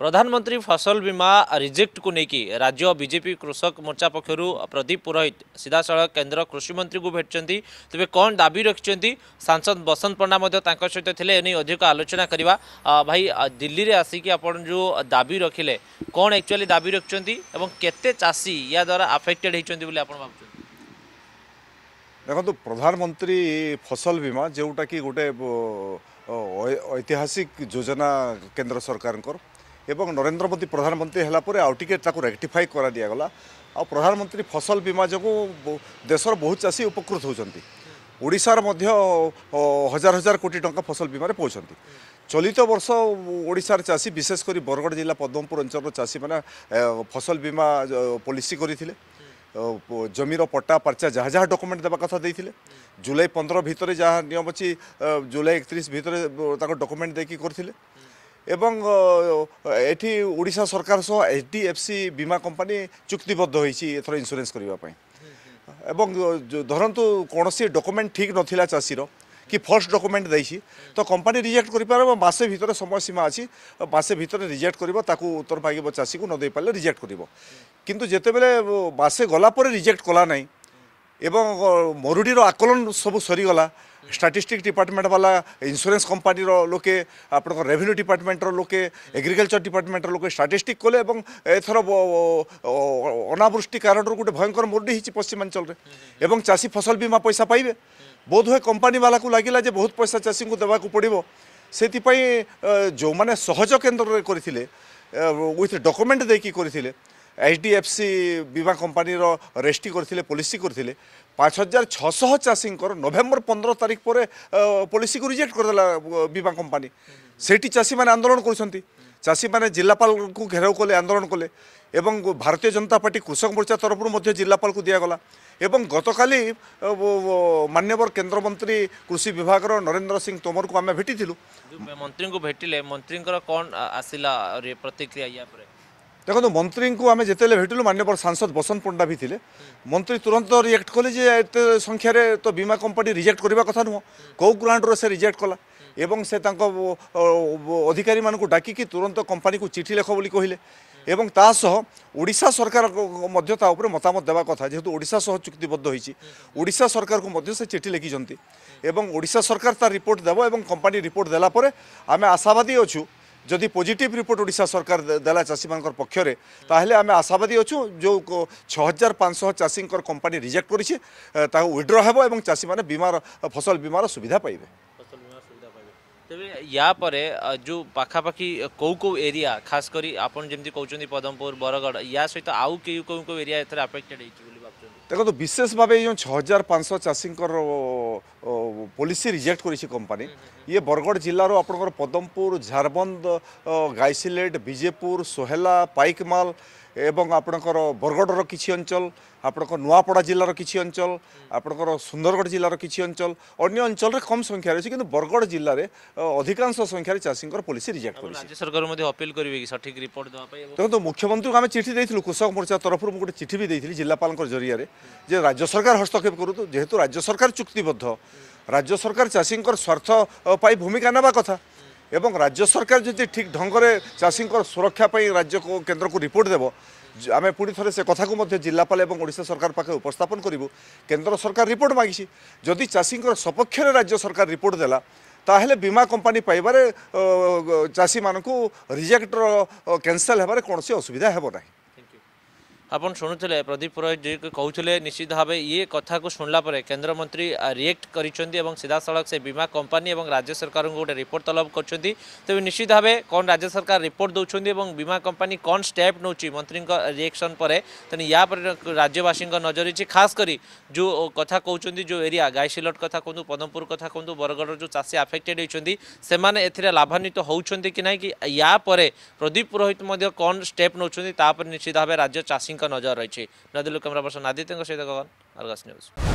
ପ୍ରଧାନମନ୍ତ୍ରୀ ଫସଲ ବୀମା ରିଜେକ୍ଟକୁ ନେଇକି ରାଜ୍ୟ ବିଜେପି କୃଷକ ମୋର୍ଚ୍ଚା ପକ୍ଷରୁ ପ୍ରଦୀପ ପୁରୋହିତ ସିଧାସଳଖ କେନ୍ଦ୍ର କୃଷିମନ୍ତ୍ରୀଙ୍କୁ ଭେଟିଛନ୍ତି ତେବେ କ'ଣ ଦାବି ରଖିଛନ୍ତି ସାଂସଦ ବସନ୍ତ ପଣ୍ଡା ମଧ୍ୟ ତାଙ୍କ ସହିତ ଥିଲେ ଏନେଇ ଅଧିକ ଆଲୋଚନା କରିବା ଭାଇ ଦିଲ୍ଲୀରେ ଆସିକି ଆପଣ ଯେଉଁ ଦାବି ରଖିଲେ କ'ଣ ଆକ୍ଚୁଆଲି ଦାବି ରଖିଛନ୍ତି ଏବଂ କେତେ ଚାଷୀ ୟା ଦ୍ୱାରା ଆଫେକ୍ଟେଡ଼ ହୋଇଛନ୍ତି ବୋଲି ଆପଣ ଭାବୁଛନ୍ତି ଦେଖନ୍ତୁ ପ୍ରଧାନମନ୍ତ୍ରୀ ଫସଲ ବୀମା ଯେଉଁଟାକି ଗୋଟେ ଐତିହାସିକ ଯୋଜନା କେନ୍ଦ୍ର ସରକାରଙ୍କର এবং নরেন্দ্র মোদী প্রধানমন্ত্রী হল পরে আউটিকে তাকে রেকটিফাই করা দিয়েগলা ଆଉ ପ୍ରଧାନମନ୍ତ୍ରୀ ଫସଲ ବୀମା ଯୋଗୁଁ ଦେଶର ବହୁ ଚାଷୀ ଉପକୃତ ହେଉଛନ୍ତି ଓଡ଼ିଶାର ମଧ୍ୟ ହଜାର ହଜାର କୋଟି ଟଙ୍କା ଫସଲ ବୀମାରେ ପାଉଛନ୍ତି ଚଳିତ ବର୍ଷ ଓଡ଼ିଶାର ଚାଷୀ ବିଶେଷ କରି ବରଗଡ଼ ଜିଲ୍ଲା ପଦ୍ମପୁର ଅଞ୍ଚଳର ଚାଷୀମାନେ ଫସଲ ବୀମା ପଲିସି କରିଥିଲେ জমির পট্টা পার্চা যা যা ডকুমেন্ট দেওয়া কথা দিয়ে জুলাই পনেরো ভিতরে যা নিয়ম অছি জুলাই একত্রিশ ভিতরে তাকে ডকুমেন্ট দিয়ে করলে এবং এটি ওড়িশা সরকার সহ এইচ ডি এফ সি বীমা কোম্পানি চুক্তিবদ্ধ হয়েছি এথর ইন্সুরেন্স করা এবং ধরন্তু কোণী ডকুমেন্ট ঠিক নথিলা চাষীর কি ফল্স ডকুমেন্ট দিয়েছি তো কোম্পানি রিজেক্ট করে পারে মাসে ভিতরে সময়সীমা আছে মাসে ভিতরে রিজেক্ট করব তাকে উত্তর মাগিব চাষীকে নদী পারলে রিজেক্ট করব কিন্তু যেতবে মাসে গলা পরে রিজেক্ট কলা নাই এবং মরুড়ির আকলন সব সরিগলা স্টাটিস্টিক ডিপার্টমেন্ট বালা ইন্স্যুরেন্স কোম্পানির লোকে আপনার রেভিনিউ ডিপার্টমেন্টর লোকে এগ্রিকালচার ডিপার্টমেন্টর লোকে স্টাটিস্টিক কলে এবং এথর অনাবৃষ্টি কারণর গোটে ভয়ঙ্কর মরুডি হয়েছে পশ্চিমাঞ্চলের এবং চাষী ফসল বীমা পয়সা পাইবে বোধহয় বালাকু লাগিলা যে বহুত পয়সা চাষীকে দেওয়া পড়ব সেইপাই যে সহজ কেন্দ্রের করে উইথ ডকুমেন্ট দিয়ে করে এইচডিএফସି ବୀମା କମ୍ପାନୀର ରେଷ୍ଟି କରିଥିଲେ ପଲିସି କରିଥିଲେ ପାଞ୍ଚ ହଜାର ଛଅଶହ ଚାଷୀଙ୍କର ନଭେମ୍ବର ପନ୍ଦର ତାରିଖ ପରେ ପଲିସିକୁ ରିଜେକ୍ଟ କରିଦେଲା ବୀମା କମ୍ପାନୀ ସେଇଠି ଚାଷୀମାନେ ଆନ୍ଦୋଳନ କରୁଛନ୍ତି ଚାଷୀମାନେ ଜିଲ୍ଲାପାଳଙ୍କୁ ଘେରାଉ କଲେ ଆନ୍ଦୋଳନ କଲେ ଏବଂ ଭାରତୀୟ ଜନତା ପାର୍ଟି କୃଷକ ମୋର୍ଚ୍ଚା ତରଫରୁ ମଧ୍ୟ ଜିଲ୍ଲାପାଳକୁ ଦିଆଗଲା ଏବଂ ଗତକାଲି ମାନ୍ୟବର କେନ୍ଦ୍ରମନ୍ତ୍ରୀ କୃଷି ବିଭାଗର ନରେନ୍ଦ୍ର ସିଂ ତୋମରକୁ ଆମେ ଭେଟିଥିଲୁ ମନ୍ତ୍ରୀଙ୍କୁ ଭେଟିଲେ ମନ୍ତ୍ରୀଙ୍କର କ'ଣ ଆସିଲା ପ୍ରତିକ୍ରିୟା ୟା ପରେ ଦେଖନ୍ତୁ ମନ୍ତ୍ରୀଙ୍କୁ ଆମେ ଯେତେବେଳେ ଭେଟିଲୁ ମାନ୍ୟବର ସାଂସଦ ବସନ୍ତ ପଣ୍ଡା ବି ଥିଲେ ମନ୍ତ୍ରୀ ତୁରନ୍ତ ରିଆକ୍ଟ କଲେ ଯେ ଏତେ ସଂଖ୍ୟାରେ ତ ବୀମା କମ୍ପାନୀ ରିଜେକ୍ଟ କରିବା କଥା ନୁହଁ କେଉଁ ଗ୍ରାଉଣ୍ଡରେ ସେ ରିଜେକ୍ଟ କଲା ଏବଂ ସେ ତାଙ୍କ ଅଧିକାରୀମାନଙ୍କୁ ଡାକିକି ତୁରନ୍ତ କମ୍ପାନୀକୁ ଚିଠି ଲେଖ ବୋଲି କହିଲେ এবং তা সহ ওড়িশা সরকার মধ্য তা উপরে মতামত দেওয়া কথা যেহেতু ওড়িশা সহ চুক্তিবদ্ধ হয়েছি ওড়িশা সরকারকে মধ্য সে চিঠি লিখিছেন এবং ওড়িশা সরকার তার রিপোর্ট দেব এবং কোম্পানি রিপোর্ট দেলা পরে আমি আশাবাদী অছু যদি পজিটিভ রিপোর্ট ওড়শা সরকার দেলা চাষী মান পক্ষে তাহলে আমি আশাবাদী অছু যে ছ হাজার পাঁচশহ চাষীঙ্কর কোম্পানি রিজেক্ট করেছে তা উইড্র হব এবং চাষী মানে বিমার ফসল বিমার সুবিধা পাইবে ତେବେ ୟା ପରେ ଯେଉଁ ପାଖାପାଖି କେଉଁ କେଉଁ ଏରିଆ ଖାସ କରି ଆପଣ ଯେମିତି କହୁଛନ୍ତି ପଦମପୁର ବରଗଡ଼ ୟା ସହିତ ଆଉ କେଉଁ କେଉଁ କେଉଁ ଏରିଆ ଏଥିରେ ଆଫେକ୍ଟେଡ୍ ହେଇଛି ବୋଲି ଭାବୁଛନ୍ତି ଦେଖନ୍ତୁ ବିଶେଷ ଭାବେ ଏଇ ଯେଉଁ ଛଅ ହଜାର ପାଞ୍ଚଶହ ଚାଷୀଙ୍କର ପଲିସି ରିଜେକ୍ଟ କରିଛି କମ୍ପାନୀ ଇଏ ବରଗଡ଼ ଜିଲ୍ଲାରୁ ଆପଣଙ୍କର ପଦମପୁର ଝାରବନ୍ଦ ଗାଇସିଲେଟ୍ ବିଜେପୁର ସୋହେଲା ପାଇକମାଲ ଏବଂ ଆପଣଙ୍କର ବରଗଡ଼ର କିଛି ଅଞ୍ଚଳ ଆପଣଙ୍କ ନୂଆପଡ଼ା ଜିଲ୍ଲାର କିଛି ଅଞ୍ଚଳ ଆପଣଙ୍କର ସୁନ୍ଦରଗଡ଼ ଜିଲ୍ଲାର କିଛି ଅଞ୍ଚଳ ଅନ୍ୟ ଅଞ୍ଚଳରେ କମ୍ ସଂଖ୍ୟାରେ ଅଛି କିନ୍ତୁ ବରଗଡ଼ ଜିଲ୍ଲାରେ ଅଧିକାଂଶ ସଂଖ୍ୟାରେ ଚାଷୀଙ୍କର ପଲିସି ରିଜେକ୍ଟ କରିଛି ରାଜ୍ୟ ସରକାର ମଧ୍ୟ ଅପିଲ କରିବେ କି ସଠିକ୍ ରିପୋର୍ଟ ଦେବା ପାଇଁ ଦେଖନ୍ତୁ ମୁଖ୍ୟମନ୍ତ୍ରୀଙ୍କୁ ଆମେ ଚିଠି ଦେଇଥିଲୁ କୃଷକ ମୋର୍ଚ୍ଚା ତରଫରୁ ମୁଁ ଗୋଟେ ଚିଠି ବି ଦେଇଥିଲି ଜିଲ୍ଲାପାଳଙ୍କ ଜରିଆରେ ଯେ ରାଜ୍ୟ ସରକାର ହସ୍ତକ୍ଷେପ କରନ୍ତୁ ଯେହେତୁ ରାଜ୍ୟ ସରକାର ଚୁକ୍ତିବଦ୍ଧ রাজ্য সরকার চাষীঙ্কর স্বার্থ পাই ভূমিকা নেওয়া কথা এবং রাজ্য সরকার যদি ঠিক ঢঙ্গরে চাষীঙ্কর সুরক্ষা পাই রাজ্য কেন্দ্রকে রিপোর্ট দেব আমি পুঁ থে সে কথা মধ্যে জেলাপাল এবং ওড়শা সরকার পাখে উপস্থাপন করবু কেন্দ্র সরকার রিপোর্ট মাগিছি যদি চাষীঙ্কর সপক্ষে রাজ্য সরকার রিপোর্ট দেলা তাহলে বিমা কোম্পানি পাইবার চাষী মানুষ রিজেক্টর ক্যানসেল হবার কোণী অসুবিধা হব না আপন শুনুলে প্রদীপ পুরোহিত জি কুলে নিশ্চিত ভাবে ইয়ে কথা শুণলা পরে কেন্দ্রমন্ত্রী রিয়েক্ট করেছেন এবং সিধাসলখ সে বীমা কোম্পানি এবং রাজ্য সরকার গোটে রিপোর্ট তলব করছেন তবে নিশ্চিত ভাবে কন রাজ্য সরকার রিপোর্ট দৌঁছেন এবং বীমা কোম্পানি কন স্টেপ নেଉଛି মন্ত্রী রিয়েকশন পরে তেমনি ইয়া রাজ্যবাসী নজর নজরিছে খাস করে যে কথা কৌন যে এরিয়া গাইসিলট কথা কুহ পদমপুর কথা কুহ বরগড়র যে চাষী আফেক্টেড হয়েছেন সে এতে লাভান্বিত হচ্ছেন কি না কি ইয়া পরে প্রদীপ পুরোহিত কন স্টেপ নেছেন তাপরে নিশ্চিত ভাবে রাজ্য চাষী नजर रहेमेरा न्यूज